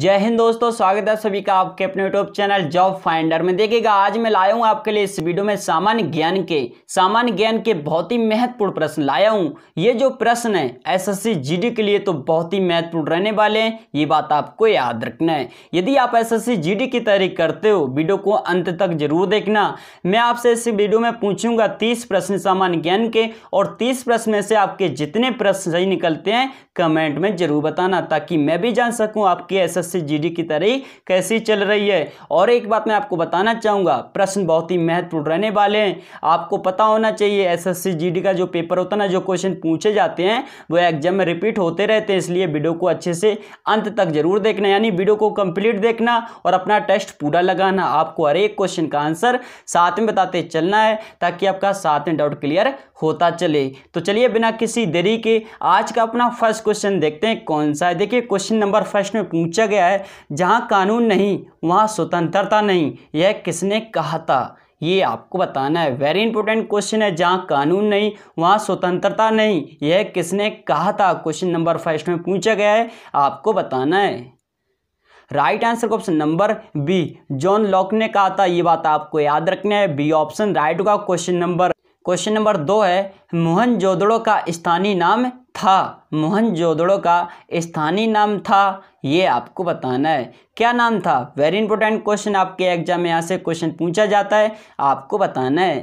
जय हिंद दोस्तों स्वागत है सभी का आपके अपने यूट्यूब चैनल जॉब फाइंडर में देखिएगा आज मैं लाया हूं आपके लिए इस वीडियो में सामान्य ज्ञान के सामान्य ज्ञान के बहुत ही महत्वपूर्ण प्रश्न लाया हूं ये जो प्रश्न है एसएससी जीडी के लिए तो बहुत ही महत्वपूर्ण रहने वाले हैं ये बात आपको याद रखना है यदि आप एस एस की तैयारी करते हो वीडियो को अंत तक जरूर देखना मैं आपसे इस वीडियो में पूछूंगा तीस प्रश्न सामान्य ज्ञान के और तीस प्रश्न में से आपके जितने प्रश्न सही निकलते हैं कमेंट में जरूर बताना ताकि मैं भी जान सकूँ आपकी एस से जीडी की तैयारी कैसी चल रही है और एक बात मैं आपको बताना चाहूँगा प्रश्न बहुत ही महत्वपूर्ण रहने वाले हैं आपको पता होना चाहिए एसएससी जीडी का जो पेपर होता है ना जो क्वेश्चन पूछे जाते हैं वो एग्जाम में रिपीट होते रहते हैं इसलिए वीडियो को अच्छे से अंत तक जरूर देखना यानी वीडियो को कंप्लीट देखना और अपना टेस्ट पूरा लगाना आपको हर एक क्वेश्चन का आंसर साथ में बताते चलना है ताकि आपका साथ में डाउट क्लियर होता चले तो चलिए बिना किसी देरी के आज का अपना फर्स्ट क्वेश्चन देखते हैं कौन सा है देखिए क्वेश्चन नंबर फर्स्ट में पूछा गया है जहाँ कानून नहीं वहाँ स्वतंत्रता नहीं यह किसने कहा था ये आपको बताना है वेरी इंपॉर्टेंट क्वेश्चन है जहाँ कानून नहीं वहाँ स्वतंत्रता नहीं यह किसने कहा था क्वेश्चन नंबर फर्स्ट में पूछा गया है आपको बताना है राइट आंसर का option number B John Locke ने कहा था ये बात आपको याद रखना है बी ऑप्शन राइट का क्वेश्चन नंबर क्वेश्चन नंबर दो है मोहन जोदड़ो का स्थानीय नाम था मोहनजोदड़ो का स्थानीय नाम था ये आपको बताना है क्या नाम था वेरी इंपॉर्टेंट क्वेश्चन आपके एग्जाम में यहाँ से क्वेश्चन पूछा जाता है आपको बताना है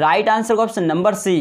राइट आंसर का ऑप्शन नंबर सी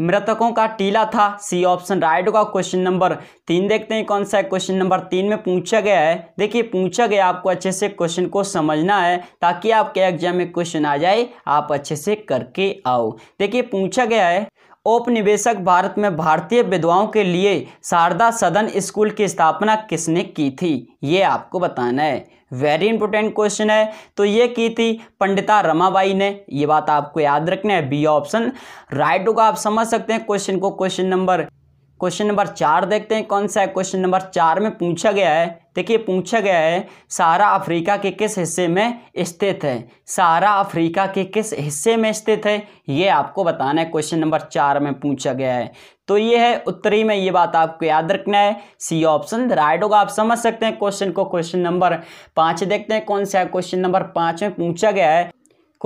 मृतकों का टीला था सी ऑप्शन राइट का क्वेश्चन नंबर तीन देखते हैं कौन सा है क्वेश्चन नंबर तीन में पूछा गया है देखिए पूछा गया आपको अच्छे से क्वेश्चन को समझना है ताकि आपके एग्जाम में क्वेश्चन आ जाए आप अच्छे से करके आओ देखिए पूछा गया है औपनिवेशक भारत में भारतीय विधवाओं के लिए शारदा सदन स्कूल की स्थापना किसने की थी ये आपको बताना है वेरी इंपॉर्टेंट क्वेश्चन है तो ये की थी पंडिता रमाबाई ने ये बात आपको याद रखना है बी ऑप्शन राइट होगा आप समझ सकते हैं क्वेश्चन को क्वेश्चन नंबर क्वेश्चन नंबर चार देखते हैं कौन सा है क्वेश्चन नंबर चार में पूछा गया है देखिए पूछा गया है सारा अफ्रीका के किस हिस्से में स्थित है सारा अफ्रीका के किस हिस्से में स्थित है ये आपको बताना है क्वेश्चन नंबर चार में पूछा गया है तो ये है उत्तरी में ये बात आपको याद रखना है सी ऑप्शन राइट होगा आप समझ सकते हैं क्वेश्चन को क्वेश्चन नंबर पाँच देखते हैं कौन सा है क्वेश्चन नंबर पाँच में पूछा गया है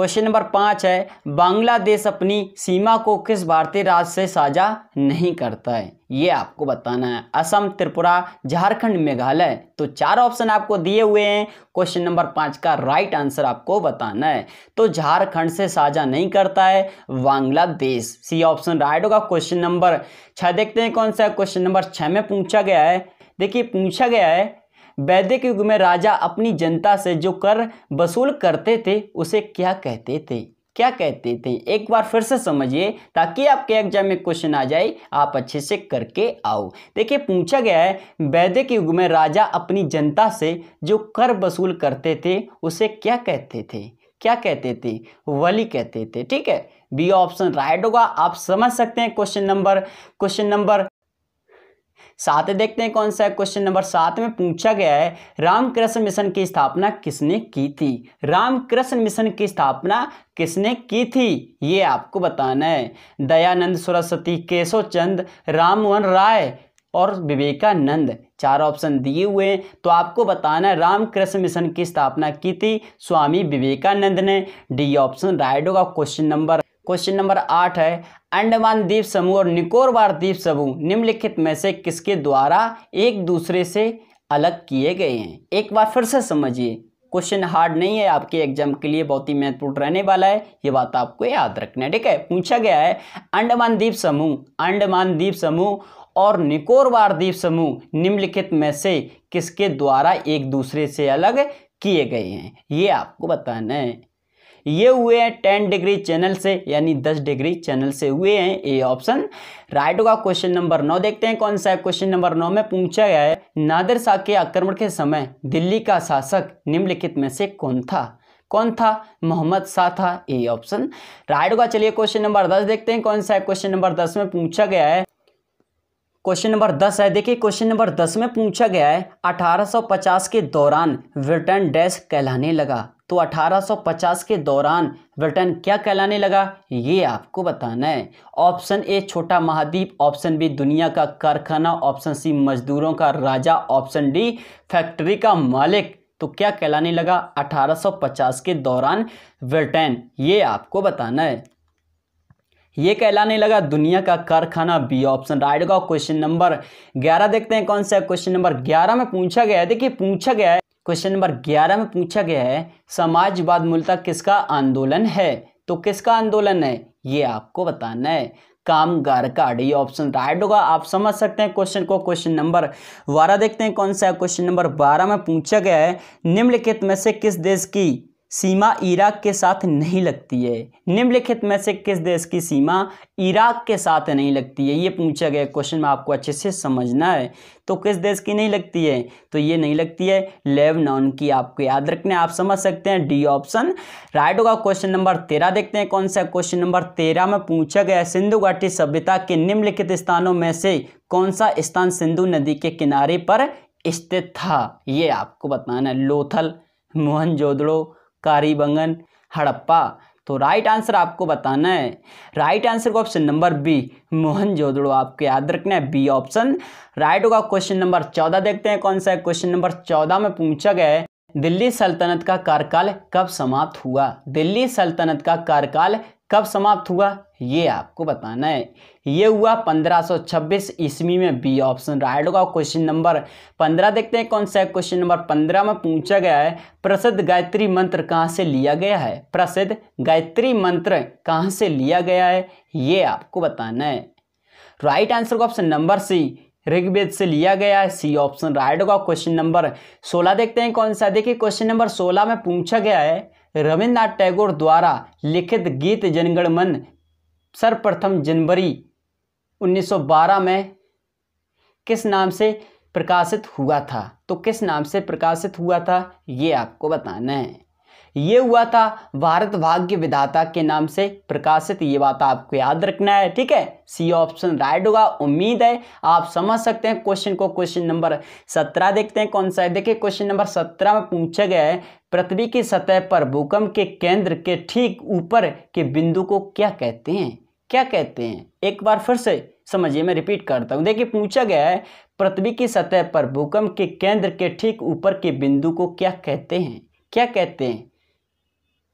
क्वेश्चन नंबर पाँच है बांग्लादेश अपनी सीमा को किस भारतीय राज्य से साझा नहीं करता है ये आपको बताना है असम त्रिपुरा झारखंड मेघालय तो चार ऑप्शन आपको दिए हुए हैं क्वेश्चन नंबर पाँच का राइट आंसर आपको बताना है तो झारखंड से साझा नहीं करता है बांग्लादेश सी ऑप्शन राइट होगा क्वेश्चन नंबर छः देखते हैं कौन सा क्वेश्चन नंबर छः में पूछा गया है देखिए पूछा गया है वैदिक युग में राजा अपनी जनता से जो कर वसूल करते थे उसे क्या कहते थे क्या कहते थे एक बार फिर से समझिए ताकि आपके एग्जाम में क्वेश्चन आ जाए आप अच्छे से करके आओ देखिए पूछा गया है वैदिक युग में राजा अपनी जनता से जो कर वसूल करते थे उसे क्या कहते थे क्या कहते थे वली कहते थे ठीक है बी ऑप्शन राइट होगा आप समझ सकते हैं क्वेश्चन नंबर क्वेश्चन नंबर साथ ही देखते हैं कौन सा है क्वेश्चन नंबर सात में पूछा गया है रामकृष्ण मिशन की स्थापना किसने की थी रामकृष्ण मिशन की स्थापना किसने की थी ये आपको बताना है दयानंद सरस्वती केशव चंद रामवन राय और विवेकानंद चार ऑप्शन दिए हुए हैं तो आपको बताना है रामकृष्ण मिशन की स्थापना की थी स्वामी विवेकानंद ने डी ऑप्शन राइट होगा क्वेश्चन नंबर क्वेश्चन नंबर आठ है अंडमान द्वीप समूह और निकोरबार द्वीप समूह निम्नलिखित में से किसके द्वारा एक दूसरे से अलग किए गए हैं एक बार फिर से समझिए क्वेश्चन हार्ड नहीं है आपके एग्जाम के लिए बहुत ही महत्वपूर्ण रहने वाला है ये बात आपको याद रखना है ठीक है पूछा गया है अंडमान द्वीप समूह अंडमान द्वीप समूह और निकोरबार द्वीप समूह निम्नलिखित में से किसके द्वारा एक दूसरे से अलग किए गए हैं ये आपको बताना है ये हुए हैं टेन डिग्री चैनल से यानी दस डिग्री चैनल से हुए हैं ए ऑप्शन राइट होगा क्वेश्चन नंबर नौ देखते हैं कौन सा है क्वेश्चन नंबर नौ में पूछा गया है नादिर शाह के आक्रमण के समय दिल्ली का शासक निम्नलिखित में से कौन था कौन था मोहम्मद शाह था ए ऑप्शन राइट होगा चलिए क्वेश्चन नंबर दस देखते हैं कौन सा है क्वेश्चन नंबर दस में पूछा गया है क्वेश्चन नंबर दस है देखिए क्वेश्चन नंबर दस में पूछा गया है 1850 के दौरान ब्रिटेन डैश कहलाने लगा तो 1850 के दौरान ब्रिटेन क्या कहलाने लगा ये आपको बताना है ऑप्शन ए छोटा महाद्वीप ऑप्शन बी दुनिया का कारखाना ऑप्शन सी मजदूरों का राजा ऑप्शन डी फैक्ट्री का मालिक तो क्या कहलाने लगा 1850 के दौरान ब्रिटेन ये आपको बताना है ये कहलाने लगा दुनिया का कारखाना B option right question number ग्यारह देखते हैं कौन सा क्वेश्चन नंबर ग्यारह में पूछा गया है देखिए पूछा गया है क्वेश्चन नंबर ग्यारह में पूछा गया है समाजवाद मूलतः किसका आंदोलन है तो किसका आंदोलन है ये आपको बताना है कामगार का डी ऑप्शन राइट होगा आप समझ सकते हैं क्वेश्चन को क्वेश्चन नंबर बारह देखते हैं कौन सा है क्वेश्चन नंबर बारह में पूछा गया है निम्नलिखित में से किस देश की सीमा इराक के साथ नहीं लगती है निम्नलिखित में से किस देश की सीमा इराक के साथ नहीं लगती है ये पूछा गया क्वेश्चन में आपको अच्छे से समझना है तो किस देश की नहीं लगती है तो ये नहीं लगती है लेबनान की आपको याद रखने आप समझ सकते हैं डी ऑप्शन राइट होगा क्वेश्चन नंबर तेरह देखते हैं कौन सा क्वेश्चन नंबर तेरह में पूछा गया सिंधु घाटी सभ्यता के निम्नलिखित स्थानों में से कौन सा स्थान सिंधु नदी के किनारे पर स्थित था ये आपको बताना है लोथल मोहनजोदड़ो कारीबंगन हड़प्पा तो राइट आंसर आपको बताना है राइट आंसर का ऑप्शन नंबर बी मोहन जोदड़ो आपको याद रखना है बी ऑप्शन राइट होगा क्वेश्चन नंबर चौदह देखते हैं कौन सा है क्वेश्चन नंबर चौदह में पूछा गया है दिल्ली सल्तनत का कार्यकाल कब समाप्त हुआ दिल्ली सल्तनत का कार्यकाल कब समाप्त हुआ ये आपको बताना है ये हुआ 1526 ईस्वी में बी ऑप्शन राइट होगा क्वेश्चन नंबर 15 देखते हैं कौन सा है क्वेश्चन नंबर 15 में पूछा गया है प्रसिद्ध गायत्री मंत्र कहाँ से लिया गया है प्रसिद्ध गायत्री मंत्र कहाँ से लिया गया है ये आपको बताना है राइट आंसर का ऑप्शन नंबर सी ऋग्वेद से लिया गया है सी ऑप्शन राइट होगा क्वेश्चन नंबर सोलह देखते हैं कौन सा देखिए क्वेश्चन नंबर सोलह में पूछा गया है रविन्द्रनाथ टैगोर द्वारा लिखित गीत जनगणमन सर्वप्रथम जनवरी 1912 में किस नाम से प्रकाशित हुआ था तो किस नाम से प्रकाशित हुआ था ये आपको बताना है ये हुआ था भारत भाग्य विधाता के नाम से प्रकाशित ये बात आपको याद रखना है ठीक है सी ऑप्शन राइट होगा उम्मीद है आप समझ सकते हैं क्वेश्चन को क्वेश्चन नंबर सत्रह देखते हैं कौन सा है देखिए क्वेश्चन नंबर सत्रह में पूछा गया है पृथ्वी की सतह पर भूकंप के केंद्र के ठीक ऊपर के बिंदु को क्या कहते हैं क्या कहते हैं एक बार फिर से समझिए मैं रिपीट करता हूँ देखिए पूछा गया है पृथ्वी की सतह पर भूकंप के केंद्र के ठीक ऊपर के बिंदु को क्या कहते हैं क्या कहते हैं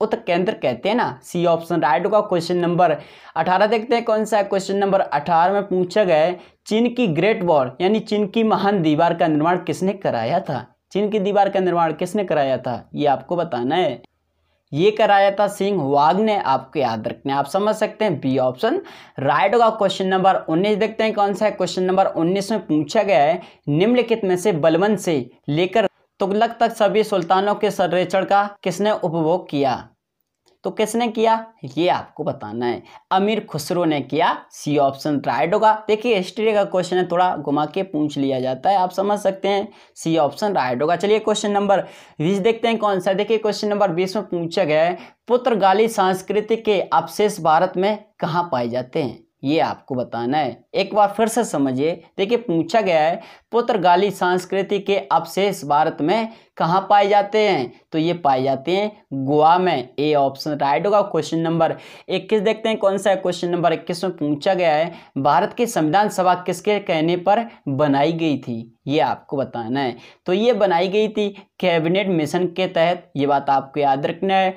उत्तर केंद्र कहते हैं ना सी ऑप्शन राइट होगा क्वेश्चन नंबर अठारह देखते हैं कौन सा है क्वेश्चन नंबर अठारह में पूछा गया चीन की ग्रेट वॉर यानी चीन की महान दीवार का निर्माण किसने कराया था चीन की दीवार का निर्माण किसने कराया था ये आपको बताना है ये कराया था सिंह वाग ने आपको याद रखने आप समझ सकते हैं बी ऑप्शन राइट होगा क्वेश्चन नंबर 19 देखते हैं कौन सा है क्वेश्चन नंबर 19 में पूछा गया है निम्नलिखित में से बलवन से लेकर तुगलक तक सभी सुल्तानों के संरक्षण का किसने उपभोग किया तो किसने किया ये आपको बताना है अमीर खुसरो ने किया सी ऑप्शन राइट होगा देखिए हिस्ट्री का क्वेश्चन है थोड़ा घुमा के पूछ लिया जाता है आप समझ सकते हैं सी ऑप्शन राइट होगा चलिए क्वेश्चन नंबर बीस देखते हैं कौन सा देखिए क्वेश्चन नंबर बीस में पूछा गया है पुत्र गाली संस्कृति के अवशेष भारत में कहाँ पाए जाते हैं ये आपको बताना है एक बार फिर से समझिए देखिए पूछा गया है पुत्रगाली संस्कृति के अवशेष भारत में कहाँ पाए जाते हैं तो ये पाए जाते हैं गोवा में ए ऑप्शन राइट होगा क्वेश्चन नंबर 21 देखते हैं कौन सा है क्वेश्चन नंबर 21 में पूछा गया है भारत की संविधान सभा किसके कहने पर बनाई गई थी ये आपको बताना है तो ये बनाई गई थी कैबिनेट मिशन के तहत ये बात आपको याद रखना है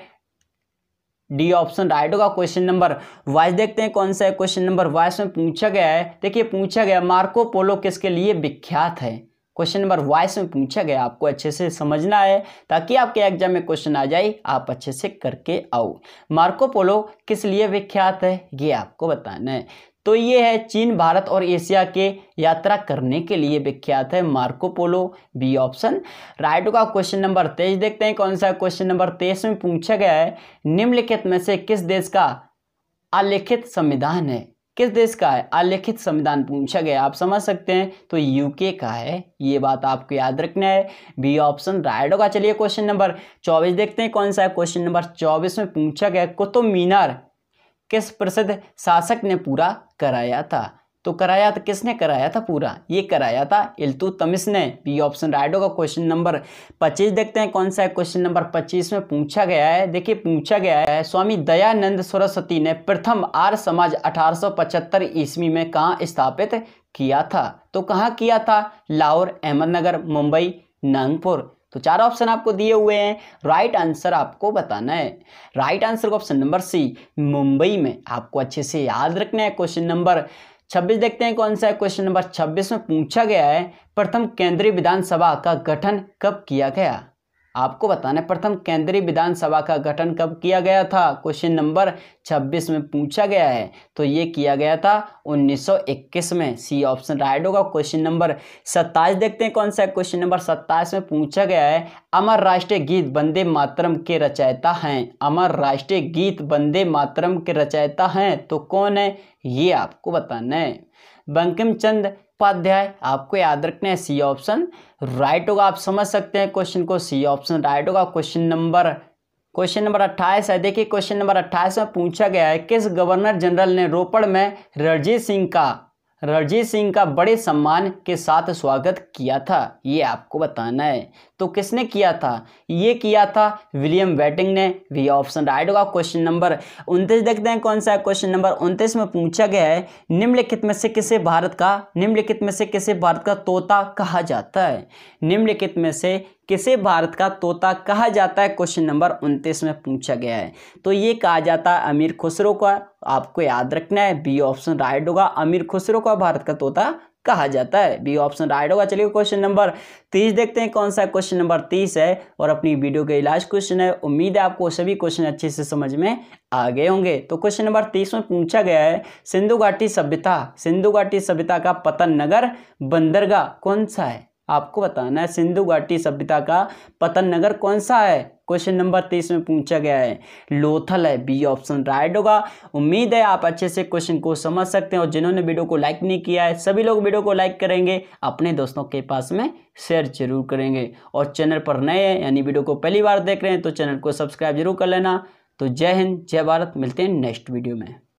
डी ऑप्शन राइट होगा क्वेश्चन नंबर वाइस देखते हैं कौन सा है क्वेश्चन नंबर वाइस में पूछा गया है देखिए पूछा गया मार्को पोलो किसके लिए विख्यात है क्वेश्चन नंबर वाइस में पूछा गया आपको अच्छे से समझना है ताकि आपके एग्जाम में क्वेश्चन आ जाए आप अच्छे से करके आओ मार्को पोलो किस लिए विख्यात है ये आपको बताना है तो ये है चीन भारत और एशिया के यात्रा करने के लिए विख्यात है Marco Polo B option right का क्वेश्चन नंबर तेईस देखते हैं कौन सा क्वेश्चन नंबर तेईस में पूछा गया है निम्नलिखित में से किस देश का अलिखित संविधान है किस देश का है अलिखित संविधान पूछा गया आप समझ सकते हैं तो यूके का है ये बात आपको याद रखना है बी ऑप्शन राइट होगा चलिए क्वेश्चन नंबर चौबीस देखते हैं कौन सा है क्वेश्चन नंबर चौबीस में पूछा गया कुतुब मीनार किस प्रसिद्ध शासक ने पूरा कराया था तो कराया था किसने कराया था पूरा ये कराया था इल्तु तमिस ने बी ऑप्शन राइट होगा क्वेश्चन नंबर 25 देखते हैं कौन सा है क्वेश्चन नंबर 25 में पूछा गया है देखिए पूछा गया है स्वामी दयानंद सरस्वती ने प्रथम आर समाज 1875 ईस्वी में कहाँ स्थापित किया था तो कहाँ किया था लाहौर अहमदनगर मुंबई नागपुर तो चार ऑप्शन आपको दिए हुए हैं राइट आंसर आपको बताना है right answer option number C Mumbai में आपको अच्छे से याद रखना है क्वेश्चन नंबर छब्बीस देखते हैं कौन सा है क्वेश्चन नंबर छब्बीस में पूछा गया है प्रथम केंद्रीय विधानसभा का गठन कब किया गया आपको बताना प्रथम केंद्रीय विधानसभा का गठन कब किया गया था क्वेश्चन नंबर 26 में पूछा गया है तो ये किया गया था 1921 में सी ऑप्शन राइट होगा क्वेश्चन नंबर 27 देखते हैं कौन सा क्वेश्चन नंबर 27 में पूछा गया है अमर राष्ट्रीय गीत वंदे मातरम के रचयिता हैं अमर राष्ट्रीय गीत वंदे मातरम के रचयिता हैं तो कौन है ये आपको बताना है बंकिम चंद उपाध्याय आपको याद रखना है सी ऑप्शन राइट होगा आप समझ सकते हैं क्वेश्चन को सी ऑप्शन राइट होगा क्वेश्चन नंबर क्वेश्चन नंबर अट्ठाईस है देखिए क्वेश्चन नंबर अट्ठाईस में पूछा गया है किस गवर्नर जनरल ने रोपड़ में रणजीत सिंह का रणजीत सिंह का बड़े सम्मान के साथ स्वागत किया था ये आपको बताना है तो किसने किया था ये किया था विलियम वेटिंग ने भी ऑप्शन राइट होगा क्वेश्चन नंबर उनतीस देखते हैं कौन सा है क्वेश्चन नंबर उनतीस में पूछा गया है निम्नलिखित में से किसे भारत का निम्नलिखित में से किसे भारत का तोता कहा जाता है निम्नलिखित में से किसे भारत का तोता कहा जाता है क्वेश्चन नंबर उनतीस में पूछा गया है तो ये कहा जाता है अमीर खुसरो का आपको याद रखना है बी ऑप्शन राइट होगा अमीर खुसरो का भारत का तोता कहा जाता है बी ऑप्शन राइट होगा चलिए क्वेश्चन नंबर तीस देखते हैं कौन सा क्वेश्चन नंबर तीस है और अपनी वीडियो के इलाज क्वेश्चन है उम्मीद है आपको सभी क्वेश्चन अच्छे से समझ में आ गए होंगे तो क्वेश्चन नंबर तीस में पूछा गया है सिंधु घाटी सभ्यता सिंधु घाटी सभ्यता का पतन नगर बंदरगाह कौन सा है आपको बताना है सिंधु घाटी सभ्यता का पतन नगर कौन सा है क्वेश्चन नंबर तेईस में पूछा गया है लोथल है बी ऑप्शन राइट होगा उम्मीद है आप अच्छे से क्वेश्चन को समझ सकते हैं और जिन्होंने वीडियो को लाइक नहीं किया है सभी लोग वीडियो को लाइक करेंगे अपने दोस्तों के पास में शेयर जरूर करेंगे और चैनल पर नए हैं यानी वीडियो को पहली बार देख रहे हैं तो चैनल को सब्सक्राइब जरूर कर लेना तो जय हिंद जय भारत मिलते हैं नेक्स्ट वीडियो में